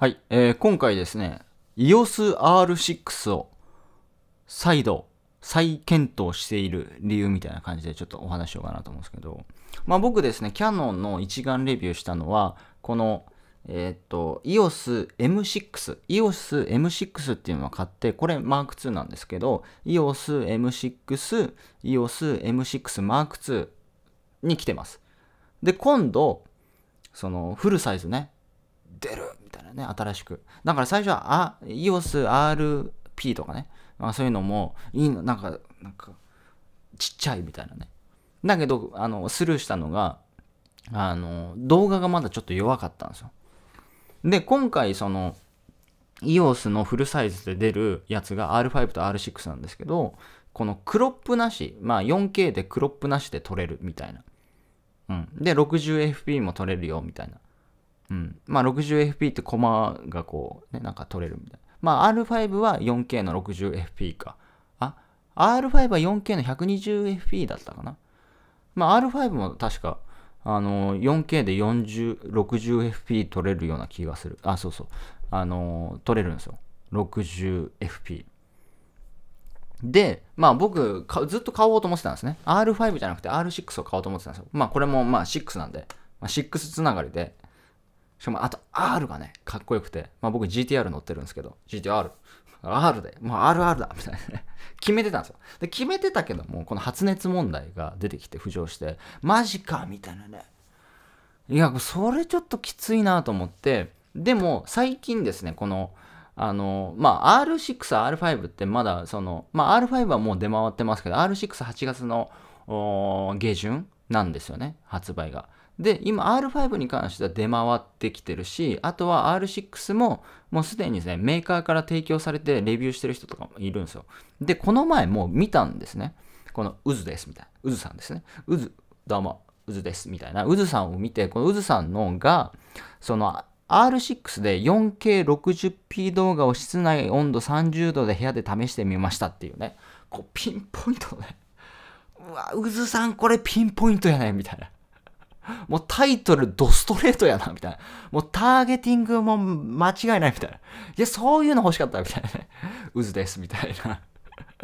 はい、えー、今回ですね、EOSR6 を再度再検討している理由みたいな感じでちょっとお話しようかなと思うんですけど、まあ、僕ですね、キヤノンの一眼レビューしたのは、この、えー、っと、EOS M6、EOS M6 っていうのを買って、これ M2 なんですけど、EOS M6、EOS M6 M2 に来てます。で、今度、そのフルサイズね、出るみたいなね、新しく。だから最初は、EOS RP とかね、まあ、そういうのも、いいの、なんか、なんか、ちっちゃいみたいなね。だけど、あの、スルーしたのが、あの、動画がまだちょっと弱かったんですよ。で、今回、その、EOS のフルサイズで出るやつが R5 と R6 なんですけど、このクロップなし、まあ 4K でクロップなしで撮れるみたいな。うん。で、60fp も撮れるよみたいな。うん、まあ 60fp ってコマがこう、ね、なんか取れるみたいな。まあ R5 は 4K の 60fp か。あ、R5 は 4K の 120fp だったかな。まあ R5 も確か、あの 4K で40、60fp 取れるような気がする。あ、そうそう。あの、取れるんですよ。60fp。で、まあ僕、ずっと買おうと思ってたんですね。R5 じゃなくて R6 を買おうと思ってたんですよ。まあこれもまあ6なんで、まあ、6つながりで、しかもあと R がね、かっこよくて、まあ僕 GTR 乗ってるんですけど、GTR。R で、もう RR だみたいなね、決めてたんですよ。で、決めてたけども、この発熱問題が出てきて浮上して、マジかみたいなね。いや、それちょっときついなと思って、でも最近ですね、この、あの、まあ、R6、R5 ってまだ、その、まあ、R5 はもう出回ってますけど、R68 月の下旬なんですよね、発売が。で、今 R5 に関しては出回ってきてるし、あとは R6 ももうすでにですね、メーカーから提供されてレビューしてる人とかもいるんですよ。で、この前もう見たんですね。このズですみたいな。ズさんですね。ズ、どうも、ズですみたいな。ズさんを見て、このズさんのが、その R6 で 4K60p 動画を室内温度30度で部屋で試してみましたっていうね。こうピンポイントね。うわ、ズさんこれピンポイントやねみたいな。もうタイトルドストレートやな、みたいな。もうターゲティングも間違いない、みたいな。いや、そういうの欲しかった、みたいなね。渦です、みたいな。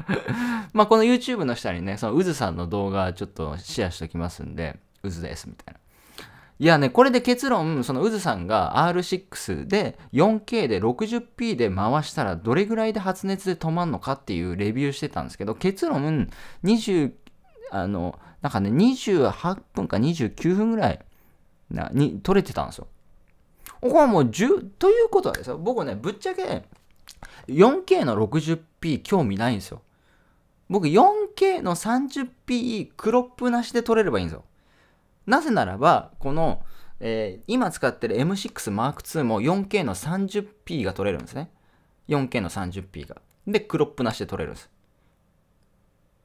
まあ、この YouTube の下にね、その渦さんの動画ちょっとシェアしておきますんで、渦です、みたいな。いやね、これで結論、その渦さんが R6 で 4K で 60p で回したらどれぐらいで発熱で止まんのかっていうレビューしてたんですけど、結論、20、あの、なんかね、28分か29分ぐらいなに撮れてたんですよ。ここはもう10、ということはですよ、僕ね、ぶっちゃけ 4K の 60p 興味ないんですよ。僕 4K の 30p クロップなしで撮れればいいんですよ。なぜならば、この、えー、今使ってる M6 Mark II も 4K の 30p が撮れるんですね。4K の 30p が。で、クロップなしで撮れるんです。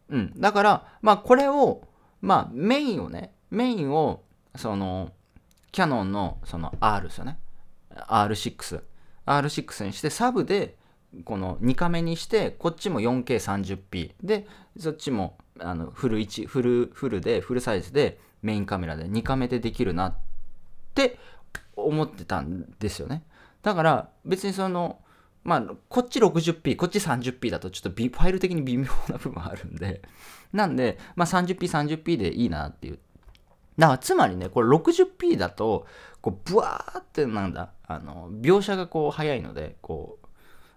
うん。だから、まあこれを、まあ、メインをね、メインを、その、キャノンの、その R ですよね。R6。R6 にして、サブで、この2カメにして、こっちも 4K30p。で、そっちも、あの、フル1、フル、フルで、フルサイズで、メインカメラで2カメでできるなって思ってたんですよね。だから別にその、まあ、こっち 60p、こっち 30p だとちょっとファイル的に微妙な部分あるんでなんで、まあ、30p、30p でいいなっていう。だからつまりね、これ 60p だと、こう、ブワーってなんだ、あの、描写がこう、早いので、こう、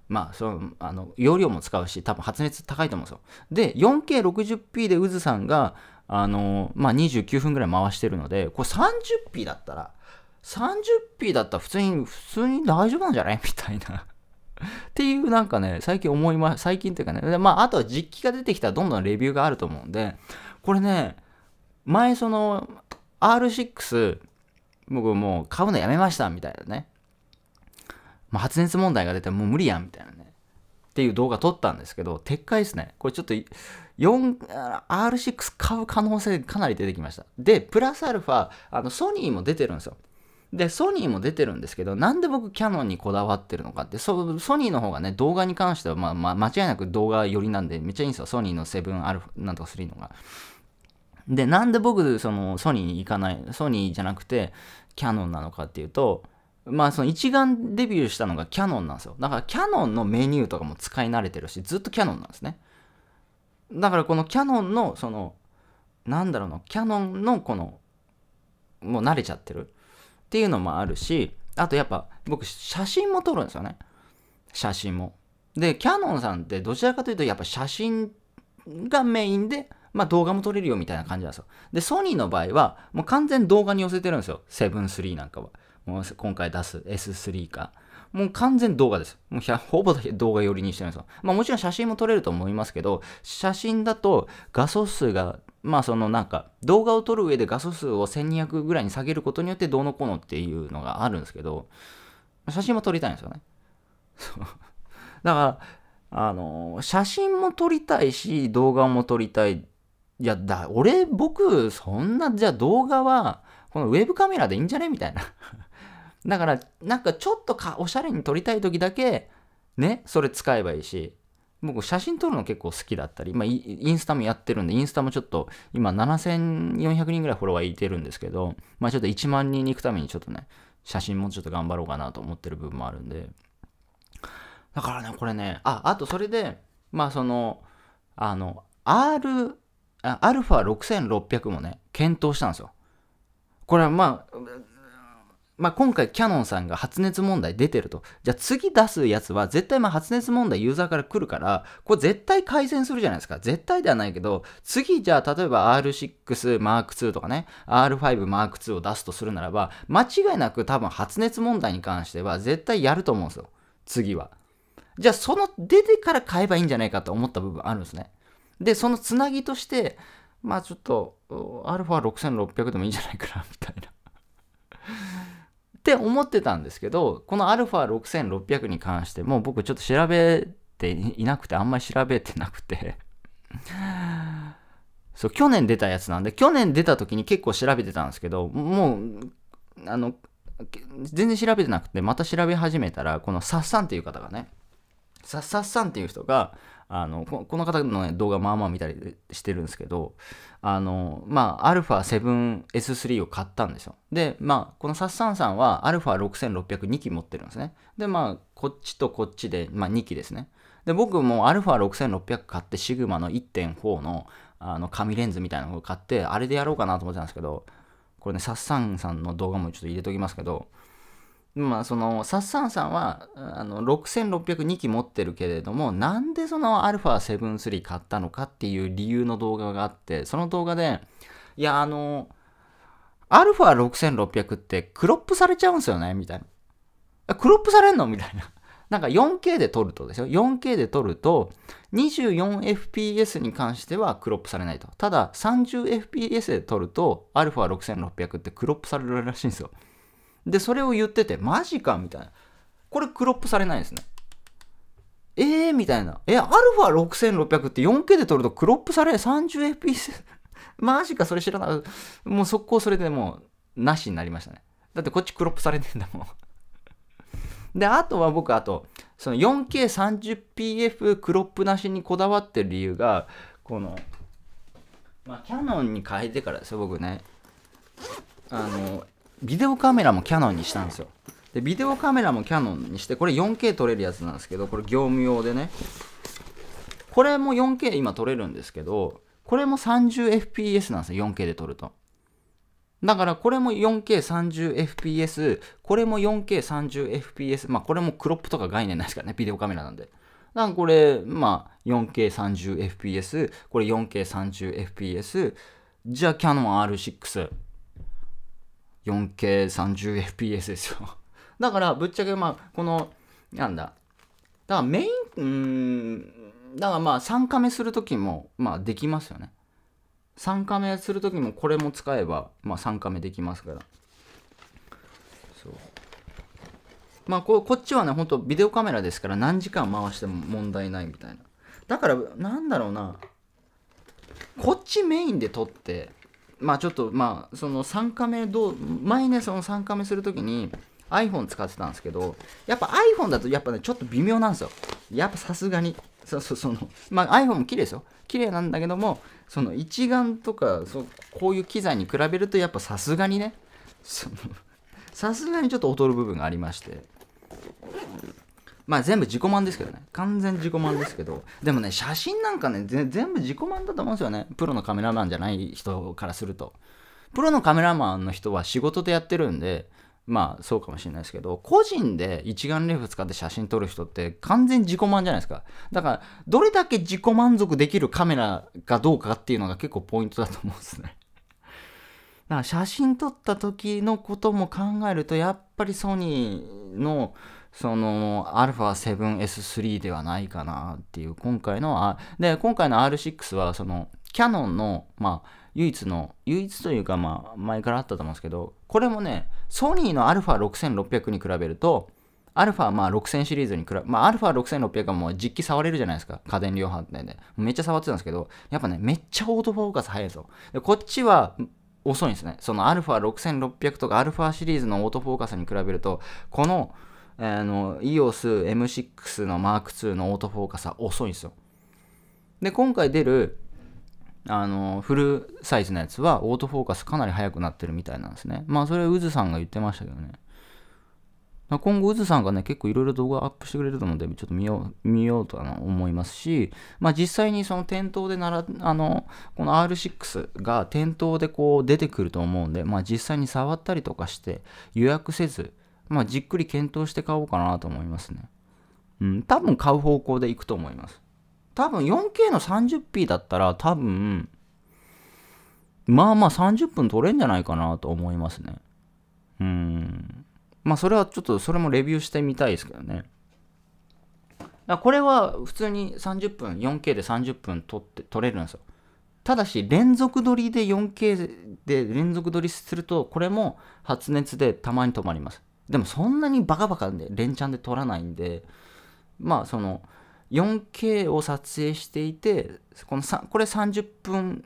まあ、その、あの、容量も使うし、多分発熱高いと思うんですよ。で、4K60p で渦さんが、あの、まあ、29分ぐらい回してるので、これ 30p だったら、30p だったら普通に、普通に大丈夫なんじゃないみたいなっていうなんかね、最近思いま、最近っていうかね、まああとは実機が出てきたらどんどんレビューがあると思うんで、これね、前その R6、僕もう買うのやめましたみたいなね、まあ、発熱問題が出てもう無理やんみたいなね、っていう動画撮ったんですけど、撤回ですね。これちょっと 4R6 買う可能性かなり出てきました。で、プラスアルファ、あのソニーも出てるんですよ。で、ソニーも出てるんですけど、なんで僕キャノンにこだわってるのかって、ソソニーの方がね、動画に関しては、まあ、まあ、間違いなく動画寄りなんで、めっちゃいいんですよ。ソニーの7フなんとか3のが。で、なんで僕、その、ソニーに行かない、ソニーじゃなくて、キャノンなのかっていうと、まあその一眼デビューしたのがキャノンなんですよ。だからキャノンのメニューとかも使い慣れてるし、ずっとキャノンなんですね。だからこのキャノンの、その、なんだろうな、キャノンのこの、もう慣れちゃってる。っていうのもあるし、あとやっぱ僕写真も撮るんですよね。写真も。で、キャノンさんってどちらかというとやっぱ写真がメインで、まあ動画も撮れるよみたいな感じなんですよ。で、ソニーの場合はもう完全動画に寄せてるんですよ。7-3なんかは。もう今回出す S3 か。もう完全動画です。もうほぼ動画寄りにしてるんですよ。まあもちろん写真も撮れると思いますけど、写真だと画素数がまあそのなんか動画を撮る上で画素数を1200ぐらいに下げることによってどうのこうのっていうのがあるんですけど、写真も撮りたいんですよね。だから、あの写真も撮りたいし、動画も撮りたい。いや、だ、俺、僕、そんな、じゃあ動画は、このウェブカメラでいいんじゃねみたいな。だから、なんかちょっとか、おしゃれに撮りたい時だけ、ね、それ使えばいいし、僕写真撮るの結構好きだったり、まあ、インスタもやってるんで、インスタもちょっと今7400人ぐらいフォロワーいてるんですけど、まあちょっと1万人に行くためにちょっとね、写真もちょっと頑張ろうかなと思ってる部分もあるんで。だからね、これね、あ、あとそれで、まあその、あの、R、アルファ6600もね、検討したんですよ。これはまあ、まあ、今回キャノンさんが発熱問題出てると。じゃあ次出すやつは絶対まあ発熱問題ユーザーから来るから、これ絶対改善するじゃないですか。絶対ではないけど、次じゃあ例えば R6M2 とかね、R5M2 を出すとするならば、間違いなく多分発熱問題に関しては絶対やると思うんですよ。次は。じゃあその出てから買えばいいんじゃないかと思った部分あるんですね。で、そのつなぎとして、まあちょっと、α6600 でもいいんじゃないかな、みたいなって思ってたんですけど、この α6600 に関しても僕ちょっと調べていなくて、あんまり調べてなくて そう、去年出たやつなんで、去年出た時に結構調べてたんですけど、もう、あの、全然調べてなくて、また調べ始めたら、このサッサンっていう方がね、サッサッサンっていう人が、あのこの方の、ね、動画まあまあ見たりしてるんですけどあのまあ α7S3 を買ったんですよでまあこのサッサンさんは α6602 機持ってるんですねでまあこっちとこっちで、まあ、2機ですねで僕も α6600 買ってシグマの1.4のあの紙レンズみたいなのを買ってあれでやろうかなと思ってたんですけどこれねサッサンさんの動画もちょっと入れときますけどまあそのサッサンさんはあの6602機持ってるけれどもなんでその α73 買ったのかっていう理由の動画があってその動画でいやあの α6600 ってクロップされちゃうんですよねみたいなクロップされんのみたいな なんか 4K で撮るとですよ 4K で撮ると 24fps に関してはクロップされないとただ 30fps で撮ると α6600 ってクロップされるらしいんですよで、それを言ってて、マジかみたいな。これクロップされないですね。えーみたいな。え、α6600 って 4K で撮るとクロップされ、30fps。マジか、それ知らない。もう速攻それでもう、なしになりましたね。だってこっちクロップされてんだもん。で、あとは僕、あと、その 4K30pf クロップなしにこだわってる理由が、この、まあ、キャノンに変えてからですよ、僕ね。あの、ビデオカメラもキャノンにしたんですよでビデオカメラもキャノンにしてこれ 4K 撮れるやつなんですけどこれ業務用でねこれも 4K 今撮れるんですけどこれも 30fps なんですよ 4K で撮るとだからこれも 4K30fps これも 4K30fps まあこれもクロップとか概念ないですからねビデオカメラなんでだからこれまあ 4K30fps これ 4K30fps じゃあキャノン R6 4K30fps ですよ だからぶっちゃけまあこのなんだだからメインうんだからまあ3カメする時もまあできますよね3カメする時もこれも使えばまあ3カメできますからそうまあここっちはねほんとビデオカメラですから何時間回しても問題ないみたいなだからなんだろうなこっちメインで撮ってまあちょっとまあその3カメどう前ねその3カメする時に iPhone 使ってたんですけどやっぱ iPhone だとやっぱねちょっと微妙なんですよやっぱさすがにそそそのまあ iPhone も綺麗ですよ綺麗なんだけどもその一眼とかそこういう機材に比べるとやっぱさすがにねさすがにちょっと劣る部分がありましてまあ全部自己満ですけどね。完全自己満ですけど。でもね、写真なんかね、全部自己満だと思うんですよね。プロのカメラマンじゃない人からすると。プロのカメラマンの人は仕事でやってるんで、まあそうかもしれないですけど、個人で一眼レフ使って写真撮る人って完全自己満じゃないですか。だから、どれだけ自己満足できるカメラかどうかっていうのが結構ポイントだと思うんですね。だから写真撮った時のことも考えると、やっぱりソニーのその α7S3 ではないかなっていう今回のあで今回の R6 はそのキャノンのまあ唯一の唯一というかまあ前からあったと思うんですけどこれもねソニーの α6600 に比べると α まあ6000シリーズに比べ、まあ α6600 はもう実機触れるじゃないですか。家電量販店で。めっちゃ触ってたんですけど、やっぱね、めっちゃオートフォーカス早いぞで、こっちは遅いんですね。その α6600 とか α シリーズのオートフォーカスに比べると、このあの、EOS M6 の M2 のオートフォーカスは遅いんですよ。で、今回出る、あの、フルサイズのやつはオートフォーカスかなり速くなってるみたいなんですね。まあ、それは渦さんが言ってましたけどね。今後、渦さんがね、結構いろいろ動画アップしてくれるので、ちょっと見よう、見ようとは思いますし、まあ実際にその店頭でなら、あの、この R6 が店頭でこう出てくると思うんで、まあ実際に触ったりとかして予約せず、まあ、じっくり検討して買おうかなと思いますね。うん、多分買う方向でいくと思います。多分 4K の 30p だったら多分、まあまあ30分取れんじゃないかなと思いますね。うん。まあそれはちょっとそれもレビューしてみたいですけどね。これは普通に30分、4K で30分撮って撮れるんですよ。ただし連続撮りで 4K で連続撮りするとこれも発熱でたまに止まります。でもそんなにバカバカで連チャンで撮らないんでまあその 4K を撮影していてこのこれ30分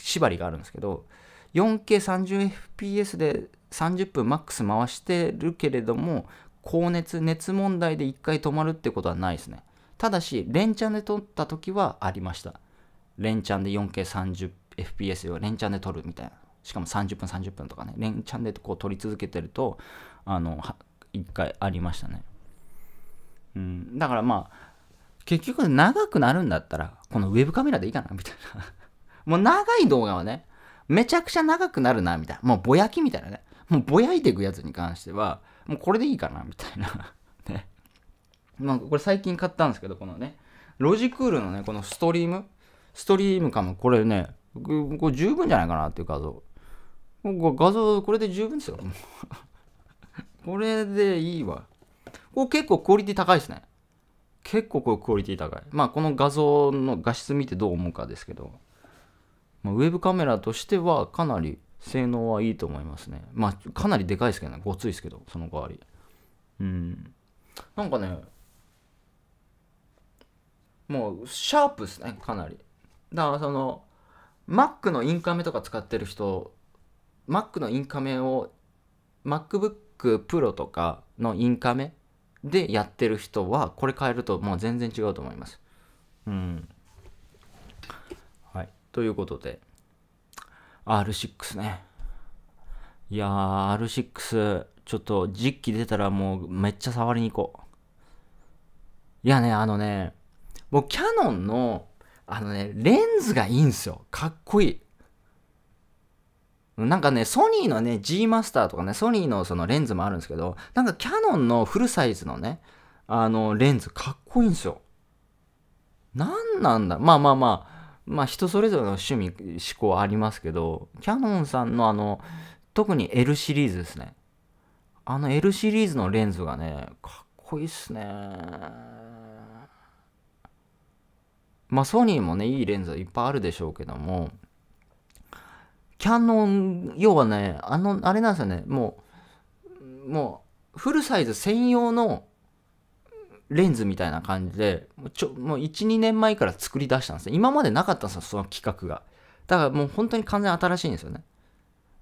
縛りがあるんですけど 4K30fps で30分マックス回してるけれども高熱熱問題で1回止まるってことはないですねただし連チャンで撮った時はありました連チャンで 4K30fps を連チャンで撮るみたいなしかも30分30分とかね連チャンでこう撮り続けてるとあの一回ありましたね、うん、だからまあ結局長くなるんだったらこのウェブカメラでいいかなみたいな もう長い動画はねめちゃくちゃ長くなるなみたいなもうぼやきみたいなねもうぼやいていくやつに関してはもうこれでいいかなみたいな ねまあこれ最近買ったんですけどこのねロジクールのねこのストリームストリームかもこれねこれ十分じゃないかなっていう画像画像これで十分ですよこれでいいわ。これ結構クオリティ高いですね。結構これクオリティ高い。まあこの画像の画質見てどう思うかですけど、まあ、ウェブカメラとしてはかなり性能はいいと思いますね。まあかなりでかいですけどね、ごついですけど、その代わり。うん。なんかね、もうシャープですね、かなり。だからその、Mac のインカメとか使ってる人、Mac のインカメを MacBook MacBook Pro とかのインカメでやってる人はこれ変えるともう全然違うと思います。うん。はい。ということで R6 ね。いやー R6 ちょっと実機出たらもうめっちゃ触りに行こう。いやね、あのね、もうキャノンの、あのね、レンズがいいんですよ。かっこいい。なんかね、ソニーのね、G マスターとかね、ソニーのそのレンズもあるんですけど、なんかキャノンのフルサイズのね、あの、レンズかっこいいんですよ。なんなんだまあまあまあ、まあ人それぞれの趣味、思考ありますけど、キャノンさんのあの、特に L シリーズですね。あの L シリーズのレンズがね、かっこいいっすね。まあソニーもね、いいレンズいっぱいあるでしょうけども、キャノン、要はね、あの、あれなんですよね、もう、もう、フルサイズ専用のレンズみたいな感じで、ちょもう1、2年前から作り出したんですね。今までなかったんですよ、その企画が。だからもう本当に完全新しいんですよね。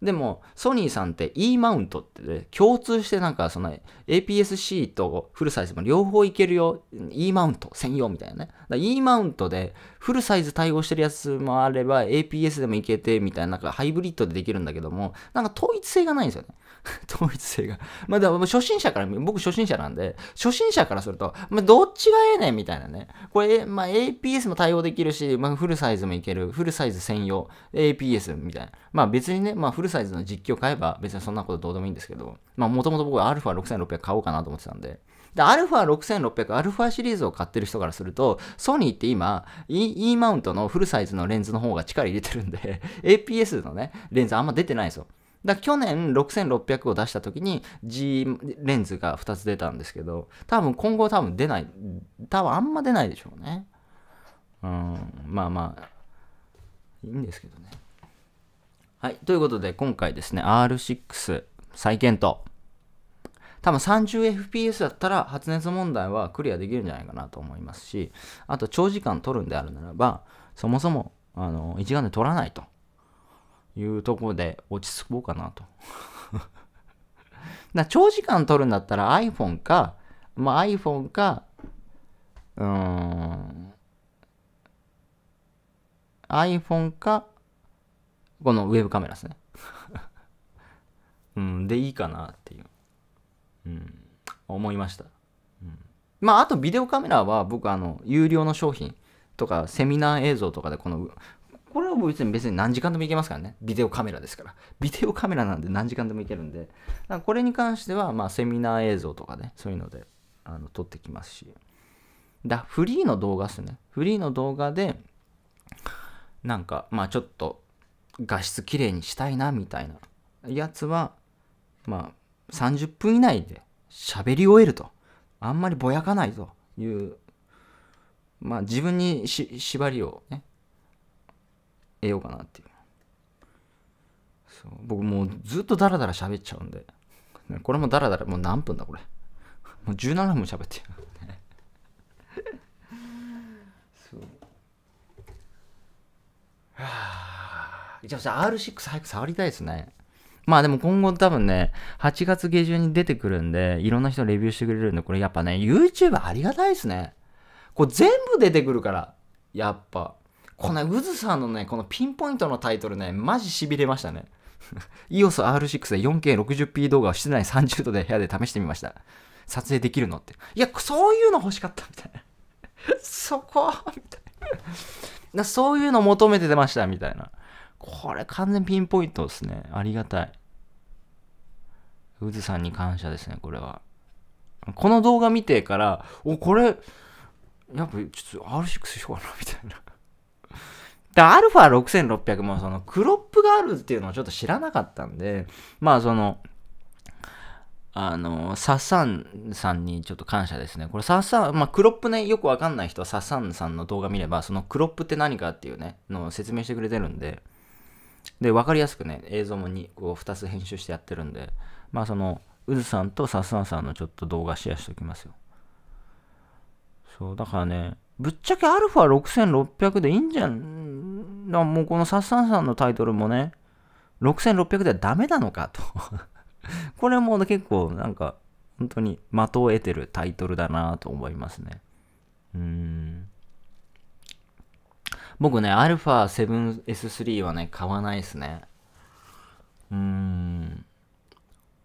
でも、ソニーさんって E マウントって、ね、共通してなんかその APS-C とフルサイズも両方いけるよ、E マウント専用みたいなね。E マウントでフルサイズ対応してるやつもあれば、APS でもいけて、みたいな、なんかハイブリッドでできるんだけども、なんか統一性がないんですよね。統一性が。まあ、だ初心者から、僕初心者なんで、初心者からすると、まあ、どっちがええねんみたいなね。これ、まあ、APS も対応できるし、まあ、フルサイズもいける。フルサイズ専用。APS みたいな。まあ、別にね、まあ、フルサイズの実機を買えば、別にそんなことどうでもいいんですけど、まあ、もともと僕は α6600 買おうかなと思ってたんで、で、ァ6 6 0 0アルファシリーズを買ってる人からすると、ソニーって今、e, e マウントのフルサイズのレンズの方が力入れてるんで APS のね、レンズあんま出てないぞ。ですよ。だ去年6600を出した時に G レンズが2つ出たんですけど、多分今後多分出ない、多分あんま出ないでしょうね。うん、まあまあ、いいんですけどね。はい、ということで今回ですね、R6 再検討。多分 30fps だったら発熱問題はクリアできるんじゃないかなと思いますし、あと長時間撮るんであるならば、そもそもあの一眼で取らないというところで落ち着こうかなと。な 長時間撮るんだったら iPhone か、まあ、iPhone か、うーん、iPhone か、このウェブカメラですね。うん、でいいかなっていう。うん、思いました。うん、まあ、あとビデオカメラは僕、あの、有料の商品とか、セミナー映像とかで、この、これは別に別に何時間でもいけますからね。ビデオカメラですから。ビデオカメラなんで何時間でもいけるんで、これに関しては、まあ、セミナー映像とかね、そういうので、あの、撮ってきますし。だ、フリーの動画っすね。フリーの動画で、なんか、まあ、ちょっと、画質綺麗にしたいな、みたいなやつは、まあ、30分以内で喋り終えると。あんまりぼやかないという、まあ自分にし縛りをね、得ようかなっていう。そう僕もうずっとダラダラ喋っちゃうんで、これもダラダラ、もう何分だこれ。もう17分喋ってる。そう。はあ、じゃあ R6 早く触りたいですね。まあでも今後多分ね、8月下旬に出てくるんで、いろんな人レビューしてくれるんで、これやっぱね、YouTube ありがたいですね。これ全部出てくるから、やっぱ。このうずさんのね、このピンポイントのタイトルね、マジ痺れましたね。EOSR6 で 4K60p 動画を室内30度で部屋で試してみました。撮影できるのって。いや、そういうの欲しかったみたいな。そこみたいな。そういうの求めてましたみたいな。これ完全ピンポイントですね。ありがたい。うずさんに感謝ですね、これは。この動画見てから、お、これ、やっぱちょっと R6 しようかな、みたいな。で、ァ6 6 0 0もそのクロップがあるっていうのをちょっと知らなかったんで、まあその、あの、サッサンさんにちょっと感謝ですね。これサッサン、まあ、クロップね、よくわかんない人はサッサンさんの動画見れば、そのクロップって何かっていうね、のを説明してくれてるんで、で、わかりやすくね、映像も 2, 2つ編集してやってるんで、まあその、うずさんとさっさんさんのちょっと動画シェアしておきますよ。そう、だからね、ぶっちゃけアルファ6 6 0 0でいいんじゃん。もうこのさっさんさんのタイトルもね、6600ではダメなのかと これも結構なんか、本当に的を得てるタイトルだなと思いますね。うん。僕ね、α7S3 はね、買わないですね。うーん。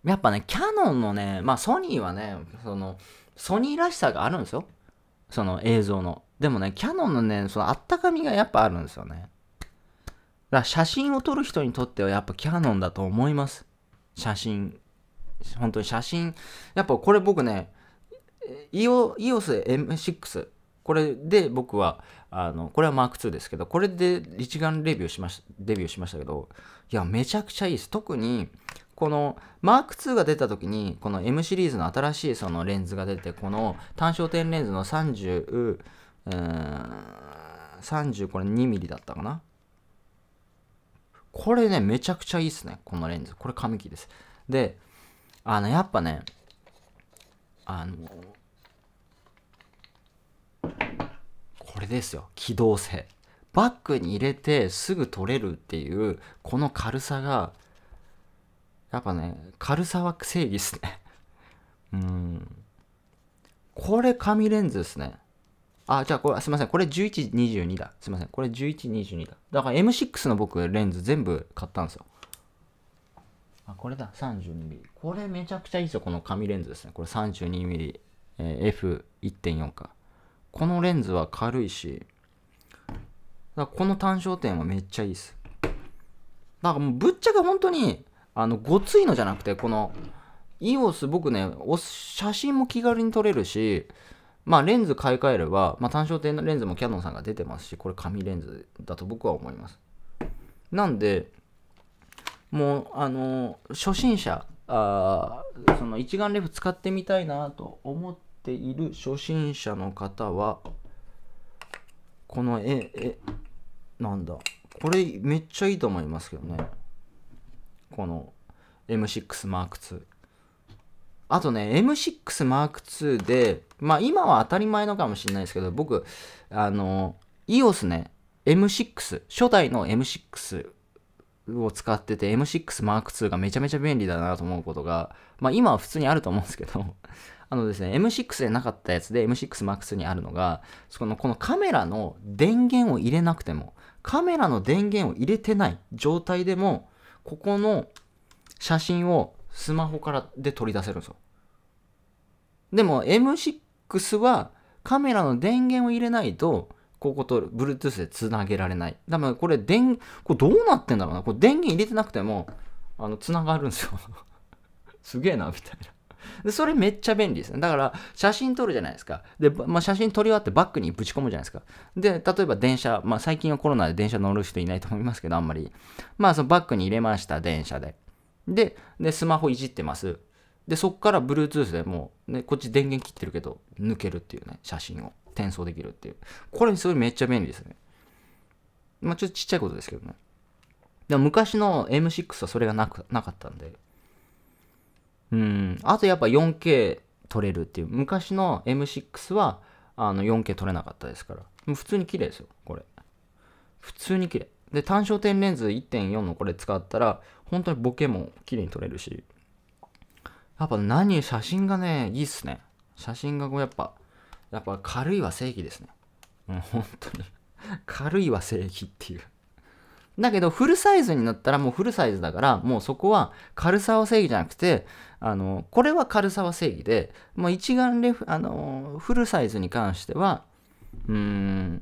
やっぱね、キャノンのね、まあソニーはね、その、ソニーらしさがあるんですよ。その映像の。でもね、キャノンのね、そのあったかみがやっぱあるんですよね。だから写真を撮る人にとってはやっぱキャノンだと思います。写真。本当に写真。やっぱこれ僕ね、EOS M6。これで僕は、あのこれはマーク2ですけどこれで一眼レビューしましデビューしましたけどいやめちゃくちゃいいです特にこのマーク2が出た時にこの M シリーズの新しいそのレンズが出てこの単焦点レンズの30うーん30これ 2mm だったかなこれねめちゃくちゃいいっすねこのレンズこれ紙機ですであのやっぱねあのれですよ機動性バッグに入れてすぐ取れるっていうこの軽さがやっぱね軽さは正義っすね うんこれ紙レンズですねあ、じゃあこれ、すいません。これ1122だ。すいません。これ1122だ。だから M6 の僕、レンズ全部買ったんですよ。あ、これだ。32mm。これめちゃくちゃいいですよ。この紙レンズですね。これ 32mm、え F1.4 か。このレンズは軽いし、だこの単焦点はめっちゃいいです。だからもうぶっちゃけ本当に、あの、ごついのじゃなくて、この EOS 僕ね、写真も気軽に撮れるし、まあレンズ買い替えれば、まあ単焦点のレンズもキヤノンさんが出てますし、これ紙レンズだと僕は思います。なんで、もう、あの初心者、あその一眼レフ使ってみたいなと思って、ている初心者の方は、この絵、え、なんだ。これめっちゃいいと思いますけどね。この M6M2。あとね、M6M2 で、まあ今は当たり前のかもしれないですけど、僕、あの、EOS ね、M6、初代の M6 を使ってて M6M2 がめちゃめちゃ便利だなと思うことが、まあ今は普通にあると思うんですけどあのですね、M6 でなかったやつで M6MAX にあるのが、そのこのカメラの電源を入れなくても、カメラの電源を入れてない状態でも、ここの写真をスマホからで取り出せるんですよ。でも M6 はカメラの電源を入れないと、ここと Bluetooth でつなげられない。だからこれ電、これどうなってんだろうな。これ電源入れてなくても、あの、つながるんですよ。すげえな、みたいな。で、それめっちゃ便利ですね。だから、写真撮るじゃないですか。で、まあ、写真撮り終わってバックにぶち込むじゃないですか。で、例えば電車、まあ、最近はコロナで電車乗る人いないと思いますけど、あんまり。まあ、そのバックに入れました、電車で。で、でスマホいじってます。で、そっから Bluetooth でもう、ね、こっち電源切ってるけど、抜けるっていうね、写真を転送できるっていう。これ、すごいめっちゃ便利ですね。まあ、ちょっとちっちゃいことですけどね。でも昔の M6 はそれがなくなかったんで、うん。あとやっぱ 4K 撮れるっていう。昔の M6 はあの 4K 撮れなかったですから。もう普通に綺麗ですよ、これ。普通に綺麗。で、単焦点レンズ1.4のこれ使ったら、本当にボケも綺麗に撮れるし。やっぱ何、写真がね、いいっすね。写真がこうやっぱ、やっぱ軽いは正義ですね。うん、本当に軽いは正義っていうだけど、フルサイズになったらもうフルサイズだから、もうそこは軽さは正義じゃなくて、あの、これは軽さは正義で、もう一眼レフ、あの、フルサイズに関しては、うーん、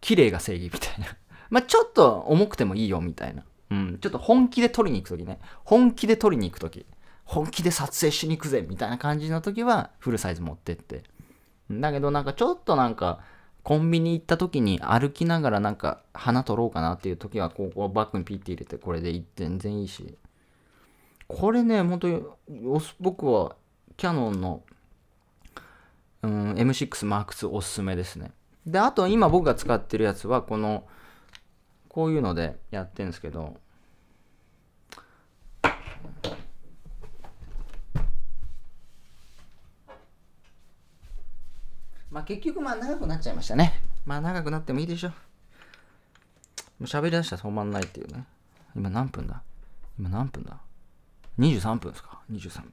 綺麗が正義みたいな。まあ、ちょっと重くてもいいよみたいな。うん、ちょっと本気で撮りに行くときね。本気で撮りに行くとき。本気で撮影しに行くぜみたいな感じの時はフルサイズ持ってって。だけどなんかちょっとなんかコンビニ行った時に歩きながらなんか花取ろうかなっていう時はここバッグにピッて入れてこれで全然いいしこれね本当に僕はキャノンの、うん、M6M2 おすすめですねであと今僕が使ってるやつはこのこういうのでやってるんですけどまあ結局まあ長くなっちゃいましたね。まあ長くなってもいいでしょ。もう喋り出したら止まんないっていうね。今何分だ今何分だ ?23 分ですか ?23 分。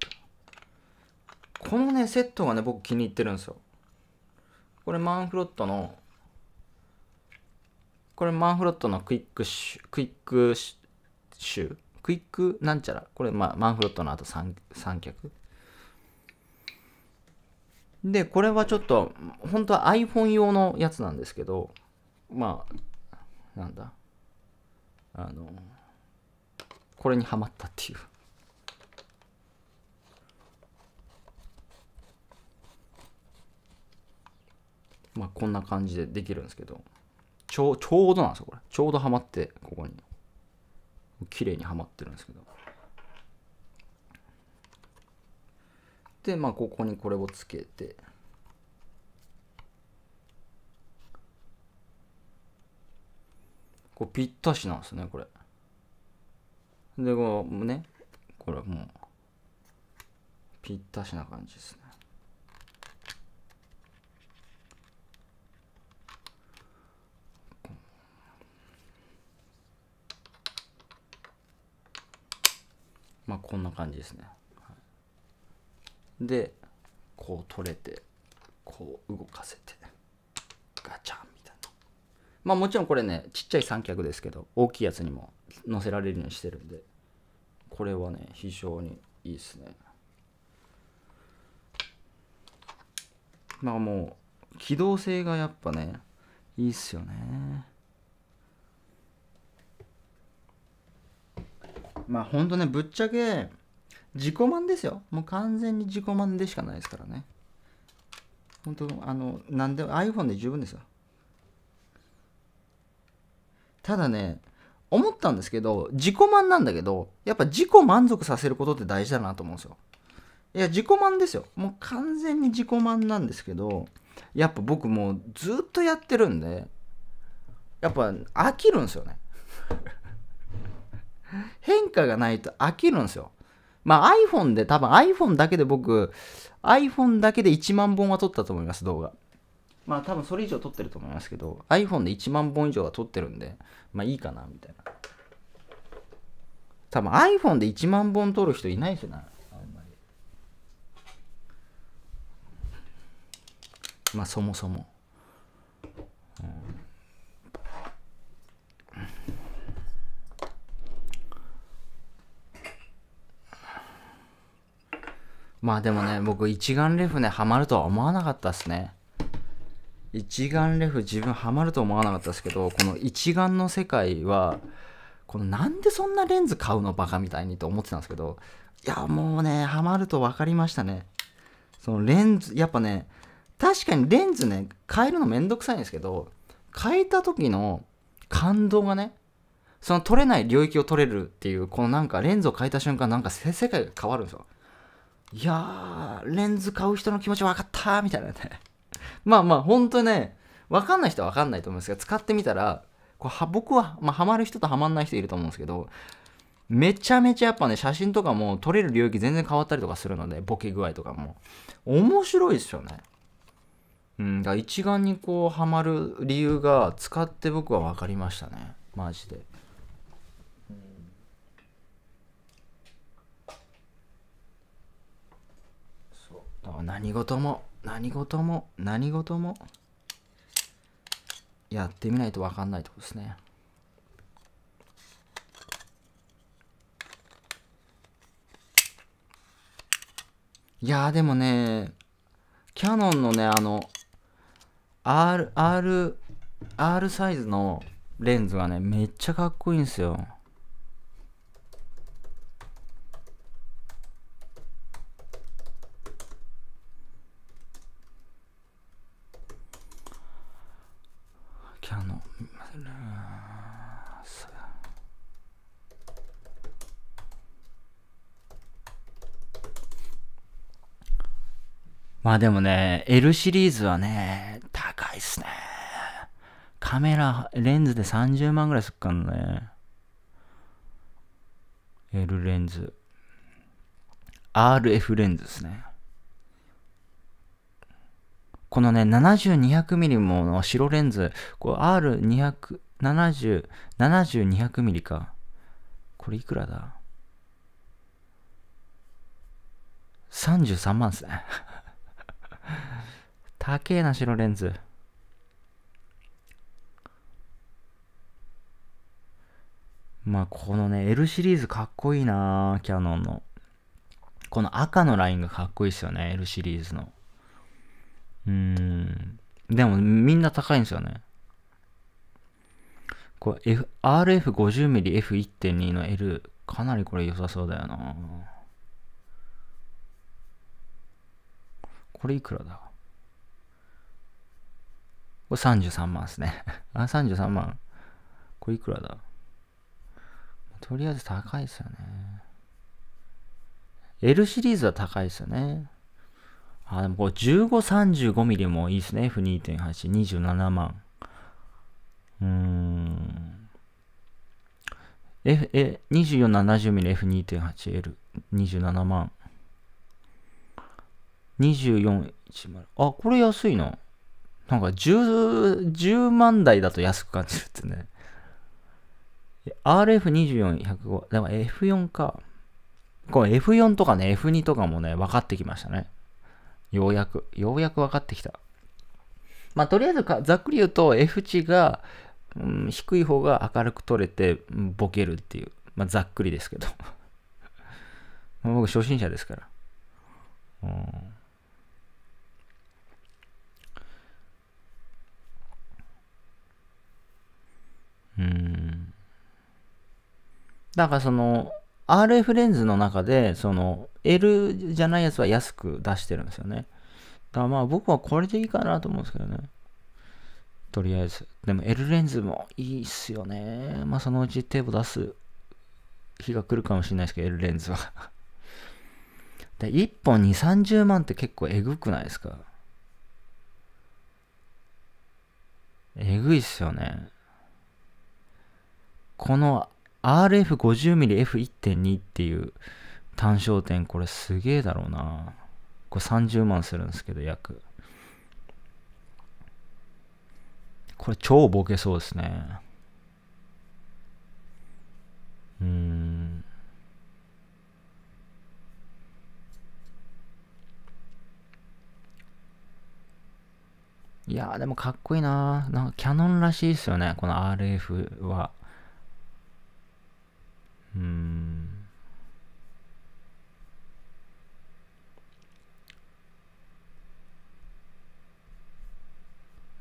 このね、セットがね、僕気に入ってるんですよ。これマンフロットの、これマンフロットのクイックシュ、クイックシュ、クイックなんちゃら。これまあマンフロットのと三三脚。で、これはちょっと、本当は iPhone 用のやつなんですけど、まあ、なんだ、あの、これにはまったっていう。まあ、こんな感じでできるんですけど、ちょちょうどなんですよ、これ。ちょうどはまって、ここに。綺麗にはまってるんですけど。で、まあ、ここにこれをつけて、こうぴったしなんですね、これ。で、こうね、これもう、ぴったしな感じですね。まあ、こんな感じですね。でこう取れてこう動かせてガチャンみたいなまあもちろんこれねちっちゃい三脚ですけど大きいやつにも乗せられるようにしてるんでこれはね非常にいいですねまあもう機動性がやっぱねいいっすよねまあほんとねぶっちゃけ自己満ですよ。もう完全に自己満でしかないですからね。本当あの、なんでも iPhone で十分ですよ。ただね、思ったんですけど、自己満なんだけど、やっぱ自己満足させることって大事だなと思うんですよ。いや、自己満ですよ。もう完全に自己満なんですけど、やっぱ僕もうずっとやってるんで、やっぱ飽きるんですよね。変化がないと飽きるんですよ。まあ iPhone で、多分 iPhone だけで僕、iPhone だけで1万本は撮ったと思います、動画。まあ多分それ以上撮ってると思いますけど、iPhone で1万本以上は撮ってるんで、まあいいかな、みたいな。多分 iPhone で1万本撮る人いないですよね。あんまり。まあそもそも。まあでもね、僕一眼レフね、ハマるとは思わなかったですね。一眼レフ自分ハマると思わなかったですけど、この一眼の世界は、このなんでそんなレンズ買うのバカみたいにと思ってたんですけど、いやもうね、ハマると分かりましたね。そのレンズ、やっぱね、確かにレンズね、変えるのめんどくさいんですけど、変えた時の感動がね、その取れない領域を取れるっていう、このなんかレンズを変えた瞬間、なんか世界が変わるんですよ。いやー、レンズ買う人の気持ち分かったみたいなね。まあまあ、ほんとね、分かんない人は分かんないと思うんですが、使ってみたら、こうは僕は、まあ、ハマる人とハマんない人いると思うんですけど、めちゃめちゃやっぱね、写真とかも撮れる領域全然変わったりとかするので、ボケ具合とかも。面白いですよね。うん、だ一眼にこう、ハマる理由が使って僕は分かりましたね。マジで。何事も何事も何事もやってみないと分かんないってことですね。いやでもね、キヤノンのね、あの、R、R、R サイズのレンズがね、めっちゃかっこいいんですよ。キャノン。まあでもね、L シリーズはね、高いっすね。カメラ、レンズで30万ぐらいすっかんね。L レンズ。RF レンズっすね。このね、70-200mm もの白レンズ、R270、70-200mm か。これいくらだ ?33 万っすね。高えな、白レンズ。まあ、このね、L シリーズかっこいいなキャノンの。この赤のラインがかっこいいっすよね、L シリーズの。うん。でもみんな高いんですよね。これ、F、RF50mmF1.2 の L、かなりこれ良さそうだよな。これいくらだこれ33万ですね。あ、33万。これいくらだとりあえず高いですよね。L シリーズは高いですよね。あ、でもこれ15、35ミリもいいですね。F2.8、27万。うーん。F、え、24、70ミリ F2.8L、27万。24、10あ、これ安いな。なんか10、10万台だと安く感じるってね。RF24、105、でも F4 か。この F4 とかね、F2 とかもね、分かってきましたね。ようやく、ようやく分かってきた。まあ、とりあえずか、ざっくり言うと、F 値が、うん、低い方が明るく取れて、ボケるっていう。まあ、ざっくりですけど。僕、初心者ですから。うん、うん。だからその RF レンズの中でその L じゃないやつは安く出してるんですよね。だからまあ僕はこれでいいかなと思うんですけどね。とりあえず。でも L レンズもいいっすよね。まあそのうちテ手を出す日が来るかもしれないですけど、L レンズは で、1本2、30万って結構えぐくないですかえぐいっすよね。この RF50mmF1.2 っていう単焦点これすげえだろうなこれ30万するんですけど約これ超ボケそうですねうんいやでもかっこいいななんかキャノンらしいっすよねこの RF はうん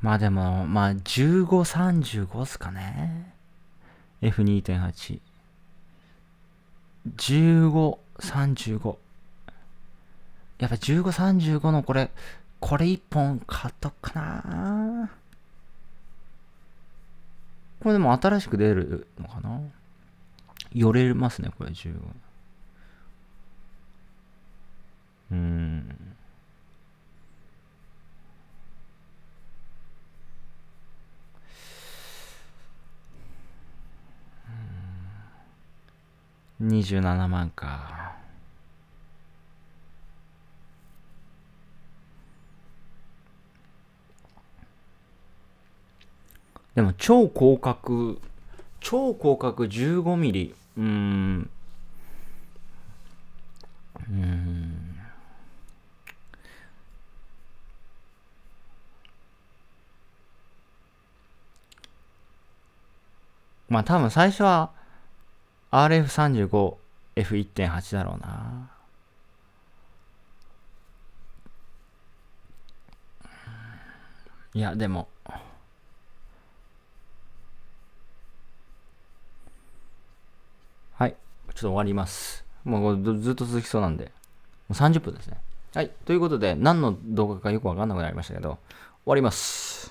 まあでも、まあ15、35っすかね。F2.8。15、35。やっぱ15、35のこれ、これ1本買っとくかなこれでも新しく出るのかな寄れますね、これ15。うん。27万か。でも超広角、超広角15ミリ。うーん。うーん。まあ多分最初は RF35F1.8 だろうな。いや、でも。はい。ちょっと終わります。もうずっと続きそうなんで。もう30分ですね。はい。ということで、何の動画かよくわかんなくなりましたけど、終わります。